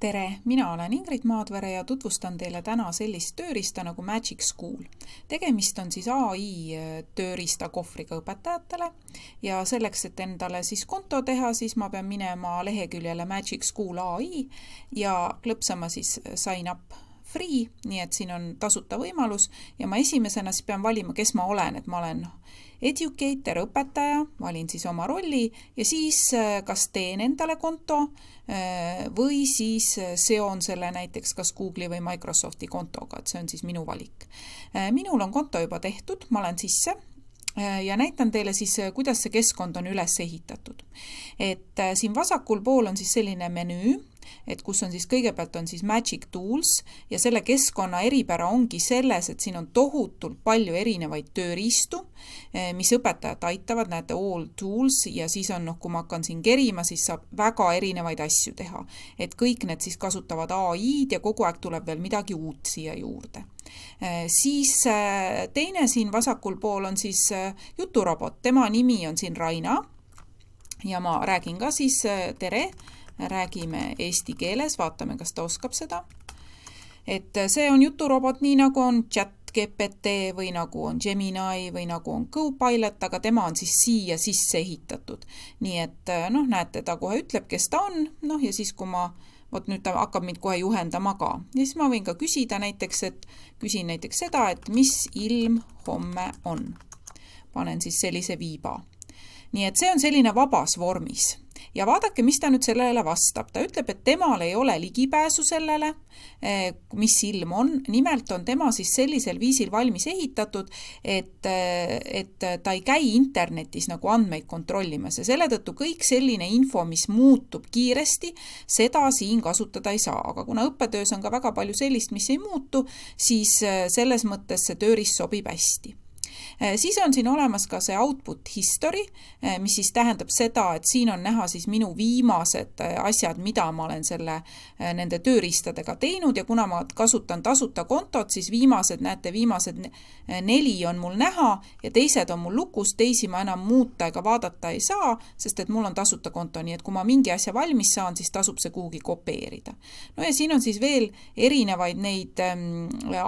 tere, mina olen Ingrid Maadvere ja tutvustan teile täna sellist tööriista nagu Magic School. tegemist on siis ai äh, tööriistakohvriga õpetajatele ja selleks, et endale siis konto teha, siis ma pean minema leheküljele Magic School ai ja klõpsama siis äh, sign up free, nii et siin on tasuta võimalus ja ma esimesena siis pean valima, kes ma olen, et ma olen educator, õpetaja, valin siis oma rolli ja siis äh, kas teen endale konto äh, või siis äh, seon selle näiteks kas Google'i või Microsofti kontoga, et see on siis minu valik. minul on konto juba tehtud, ma olen sisse ja näitan teile siis, kuidas see keskkond on üles ehitatud. et siin vasakul pool on siis selline menüü, et kus on siis kõigepealt on siis Magic Tools ja selle keskkonna eripära ongi selles, et siin on tohutult palju erinevaid tööriistu, eh, mis õpetajat aitavad, näete all tools ja siis on noh, kui ma hakkan siin kerima, siis saab väga erinevaid asju teha, et kõik need siis kasutavad ai-d ja kogu aeg tuleb veel midagi uut siia juurde eh, siis eh, teine siin vasakul pool on siis juturobot, tema nimi on siin Raina ja ma räägin ka siis tere räägime eesti keeles, vaatame, kas ta oskab seda. et see on juturobot, nii nagu on ChatGPT või nagu on Gemini või nagu on Copilot, aga tema on siis siia sisse ehitatud. nii et noh, näete, ta kohe ütleb, kes ta on, noh ja siis, kui ma vot nüüd ta hakkab mind kohe juhendama ka ja siis ma võin ka küsida näiteks, et küsin näiteks seda, et mis ilm homme on. panen siis sellise viiba. nii et see on selline vabas vormis ja vaadake, mis ta nüüd sellele vastab, ta ütleb, et temal ei ole ligipääsu sellele, eh, mis ilm on, nimelt on tema siis sellisel viisil valmis ehitatud, et, eh, et ta ei käi internetis nagu andmeid kontrollimas ja selle tõttu kõik selline info, mis muutub kiiresti, seda siin kasutada ei saa, aga kuna õppetöös on ka väga palju sellist, mis ei muutu, siis eh, selles mõttes see tööriist sobib hästi Eh, siis on siin olemas ka see output history, eh, mis siis tähendab seda, et siin on näha siis minu viimased eh, asjad, mida ma olen selle, nende tööriistadega teinud ja kuna ma kasutan tasuta kontot, siis viimased, näete, viimased neli on mul näha ja teised on mul lukus, teisi ma enam muuta ega vaadata ei saa, sest et mul on tasuta konto, nii et kui ma mingi asja valmis saan, siis tasub see kuhugi kopeerida. no ja siin on siis veel erinevaid neid ehm,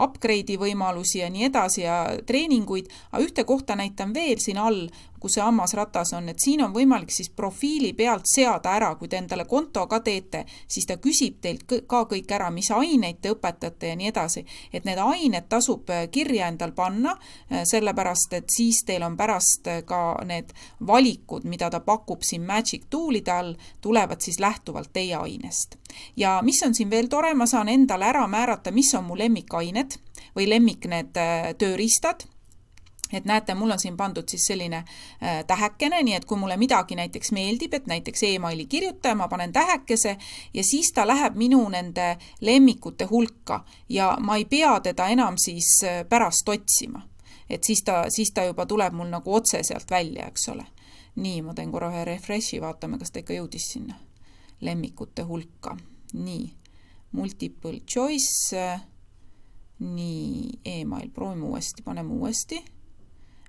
upgrade'i võimalusi ja nii edasi ja treeninguid, aga ühte kohta näitan veel siin all, kus see hammasratas on, et siin on võimalik siis profiili pealt seada ära, kui te endale konto ka teete, siis ta küsib teilt ka kõik ära, mis aineid te õpetate ja nii edasi. et need ained tasub äh, kirja endal panna, äh, sellepärast et siis teil on pärast äh, ka need valikud, mida ta pakub siin Magic Toolide all, tulevad siis lähtuvalt teie ainest. ja mis on siin veel tore, ma saan endale ära määrata, mis on mu lemmikained või lemmik need tööriistad et näete, mul on siin pandud siis selline äh, tähekene, nii et kui mulle midagi näiteks meeldib, et näiteks emaili kirjutaja, ma panen tähekese ja siis ta läheb minu nende lemmikute hulka ja ma ei pea teda enam siis äh, pärast otsima. et siis ta, siis ta juba tuleb mul nagu otse sealt välja, eks ole. nii, ma teen korra ühe refresh'i, vaatame, kas ta ikka jõudis sinna lemmikute hulka. nii, multiple choice. Äh, nii, email, proovime uuesti, paneme uuesti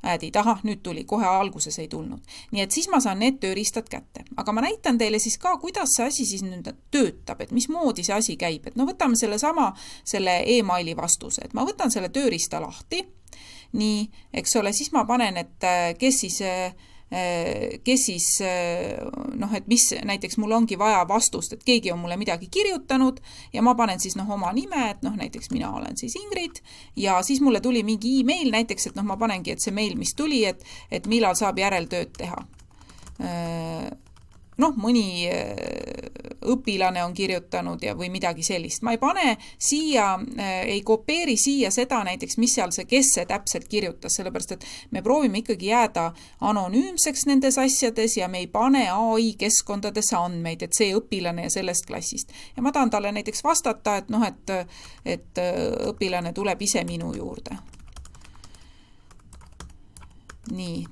Ääd ei taha, nüüd tuli, kohe alguses ei tulnud. nii et siis ma saan need tööriistad kätte. aga ma näitan teile siis ka, kuidas see asi siis nüüd töötab, et mismoodi see asi käib, et no võtame sellesama, selle emaili vastuse, et ma võtan selle tööriista lahti, nii, eks ole, siis ma panen, et äh, kes siis äh, Eh, kes siis eh, noh, et mis näiteks mul ongi vaja vastust, et keegi on mulle midagi kirjutanud ja ma panen siis noh, oma nime, et noh, näiteks mina olen siis Ingrid ja siis mulle tuli mingi email näiteks, et noh, ma panengi, et see meil, mis tuli, et, et millal saab järeltööd teha eh, noh, mõni äh, õpilane on kirjutanud ja, või midagi sellist, ma ei pane siia, äh, ei kopeeri siia seda näiteks, mis seal see, kes see täpselt kirjutas, sellepärast et me proovime ikkagi jääda anonüümseks nendes asjades ja me ei pane ai keskkondadesse andmeid, et see õpilane ja sellest klassist. ja ma tahan talle näiteks vastata, et noh, et, et õpilane tuleb ise minu juurde. nii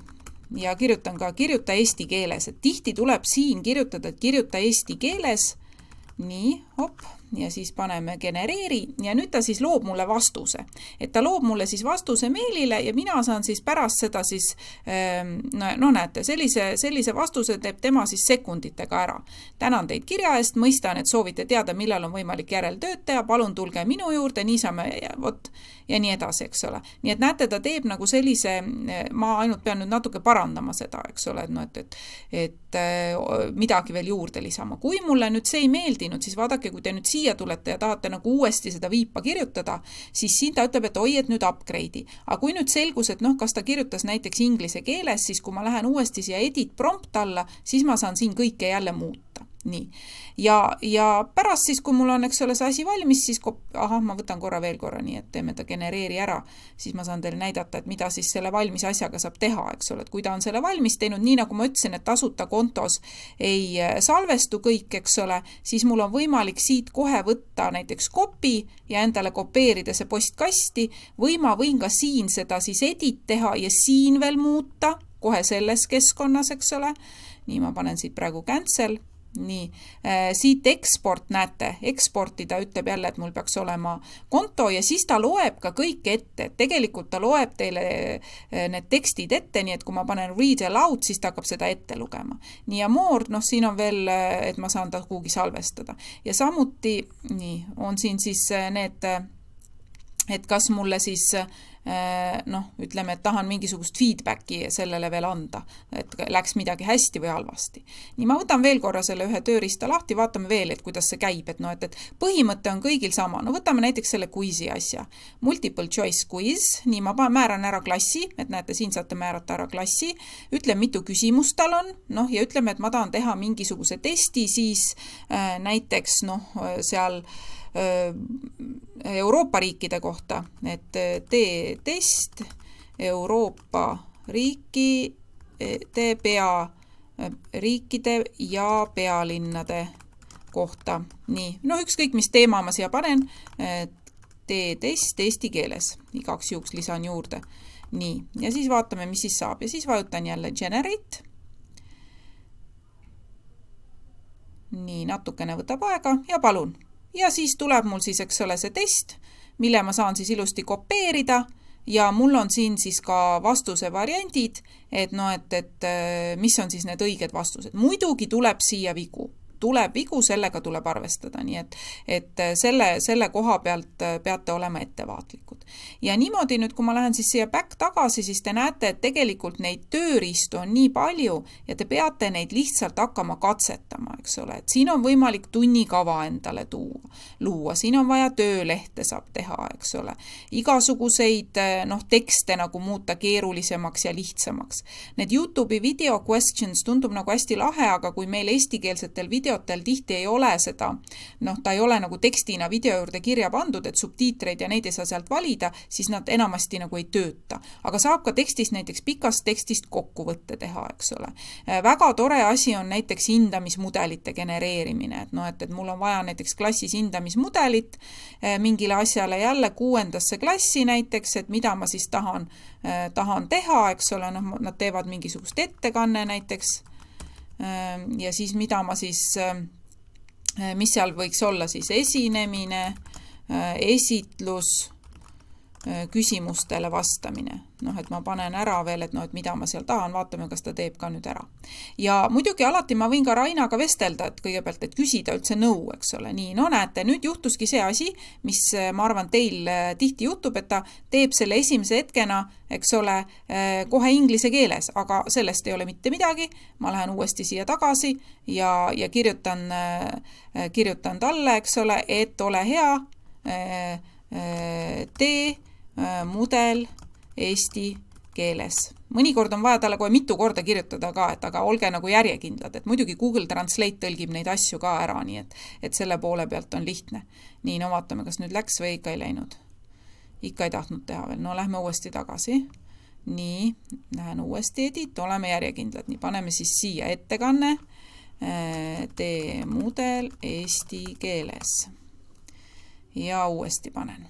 ja kirjutan ka kirjuta eesti keeles, et tihti tuleb siin kirjutada, et kirjuta eesti keeles. nii, hopp ja siis paneme genereeri ja nüüd ta siis loob mulle vastuse. et ta loob mulle siis vastuse meilile ja mina saan siis pärast seda siis ähm, no, no näete, sellise, sellise vastuse teeb tema siis sekunditega ära. tänan teid kirja eest, mõistan, et soovite teada, millal on võimalik järeltööd teha, palun tulge minu juurde, nii saame, vot, ja nii edasi, eks ole. nii et näete, ta teeb nagu sellise, ma ainult pean nüüd natuke parandama seda, eks ole, et noh, et, et, et äh, midagi veel juurde lisama. kui mulle nüüd see ei meeldinud, siis vaadake, kui te nüüd siia siia tulete ja tahate nagu uuesti seda viipa kirjutada, siis siin ta ütleb, et oi, et nüüd upgrade'i. aga kui nüüd selgus, et noh, kas ta kirjutas näiteks inglise keeles, siis kui ma lähen uuesti siia edit prompt alla, siis ma saan siin kõike jälle muuta nii. ja, ja pärast siis, kui mul on, eks ole, see asi valmis, siis ahah, ma võtan korra veel korra, nii et teeme ta genereeri ära, siis ma saan teile näidata, et mida siis selle valmis asjaga saab teha, eks ole, et kui ta on selle valmis teinud, nii nagu ma ütlesin, et tasuta kontos ei äh, salvestu kõik, eks ole, siis mul on võimalik siit kohe võtta näiteks kopi ja endale kopeerida see postkasti või ma võin ka siin seda siis edit teha ja siin veel muuta, kohe selles keskkonnas, eks ole. nii, ma panen siit praegu cancel nii, äh, siit eksport, näete, eksportida ütleb jälle, et mul peaks olema konto ja siis ta loeb ka kõik ette, et tegelikult ta loeb teile äh, need tekstid ette, nii et kui ma panen read aloud, siis ta hakkab seda ette lugema. nii, ja more, noh, siin on veel, äh, et ma saan ta kuhugi salvestada. ja samuti, nii, on siin siis need, et kas mulle siis äh, Äh, noh, ütleme, et tahan mingisugust feedbacki sellele veel anda, et läks midagi hästi või halvasti. nii, ma võtan veel korra selle ühe tööriista lahti, vaatame veel, et kuidas see käib, et noh, et, et põhimõte on kõigil sama, no võtame näiteks selle quiz'i asja. Multiple choice quiz, nii, ma panen, määran ära klassi, et näete, siin saate määrata ära klassi, ütlen, mitu küsimust tal on, noh, ja ütleme, et ma tahan teha mingisuguse testi, siis äh, näiteks noh, seal äh, Äh, Euroopa riikide kohta, et äh, tee test Euroopa riiki, äh, tee pea riikide ja pealinnade kohta. nii, noh, ükskõik, mis teema ma siia panen, tee test eesti keeles, igaks juhuks lisan juurde. nii, ja siis vaatame, mis siis saab ja siis vajutan jälle generate. nii, natukene võtab aega ja palun ja siis tuleb mul siis, eks ole, see test, mille ma saan siis ilusti kopeerida ja mul on siin siis ka vastuse variandid, et noh, et, et äh, mis on siis need õiged vastused. muidugi tuleb siia vigu tuleb vigu, sellega tuleb arvestada, nii et et selle, selle koha pealt peate olema ettevaatlikud. ja niimoodi nüüd, kui ma lähen siis siia back tagasi, siis te näete, et tegelikult neid tööriistu on nii palju ja te peate neid lihtsalt hakkama katsetama, eks ole, et siin on võimalik tunnikava endale tuua, luua, siin on vaja töölehte saab teha, eks ole, igasuguseid noh, tekste nagu muuta keerulisemaks ja lihtsamaks. Need Youtube'i video questions tundub nagu hästi lahe, aga kui meil eestikeelsetel video videotel tihti ei ole seda, noh, ta ei ole nagu tekstina video juurde kirja pandud, et subtiitreid ja neid ei saa sealt valida, siis nad enamasti nagu ei tööta. aga saab ka tekstist, näiteks pikast tekstist kokkuvõtte teha, eks ole. Äh, väga tore asi on näiteks hindamismudelite genereerimine, et noh, et, et mul on vaja näiteks klassis hindamismudelit äh, mingile asjale jälle kuuendasse klassi näiteks, et mida ma siis tahan, äh, tahan teha, eks ole, noh, nad teevad mingisugust ettekanne näiteks Ehm, ja siis, mida ma siis, ehm, mis seal võiks olla siis esinemine, ehm, esitlus Äh, küsimustele vastamine. noh, et ma panen ära veel, et noh, et mida ma seal tahan, vaatame, kas ta teeb ka nüüd ära. ja muidugi alati ma võin ka Rainaga vestelda, et kõigepealt, et küsida üldse nõu, eks ole, nii, no näete, nüüd juhtuski see asi, mis äh, ma arvan, teil äh, tihti juhtub, et ta teeb selle esimese hetkena, eks ole, kohe inglise keeles, aga sellest ei ole mitte midagi, ma lähen uuesti siia tagasi ja, ja kirjutan, kirjutan talle, eks ole, et ole hea, tee Äh, mudel eesti keeles. mõnikord on vaja talle kohe mitu korda kirjutada ka, et aga olge nagu järjekindlad, et muidugi Google Translate tõlgib neid asju ka ära, nii et, et selle poole pealt on lihtne. nii, no vaatame, kas nüüd läks või ikka ei läinud. ikka ei tahtnud teha veel, no lähme uuesti tagasi. nii, lähen uuesti edit, oleme järjekindlad, nii paneme siis siia ettekanne. Äh, tee mudel eesti keeles. ja uuesti panen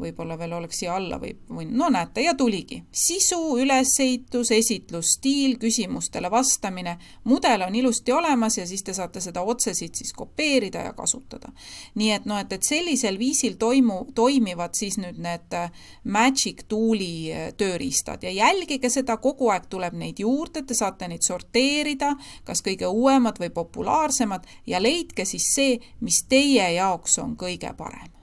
võib-olla veel oleks siia alla või, või no näete, ja tuligi. sisu, ülesehitus, esitlus, stiil, küsimustele vastamine, mudel on ilusti olemas ja siis te saate seda otse siit siis kopeerida ja kasutada. nii et noh, et, et sellisel viisil toimu, toimivad siis nüüd need äh, Magic Tooli äh, tööriistad ja jälgige seda, kogu aeg tuleb neid juurde, te saate neid sorteerida, kas kõige uuemad või populaarsemad ja leidke siis see, mis teie jaoks on kõige parem.